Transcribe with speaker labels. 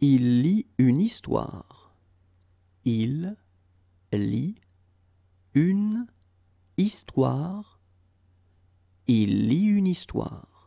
Speaker 1: Il lit une histoire. Il lit une histoire. Il lit une histoire.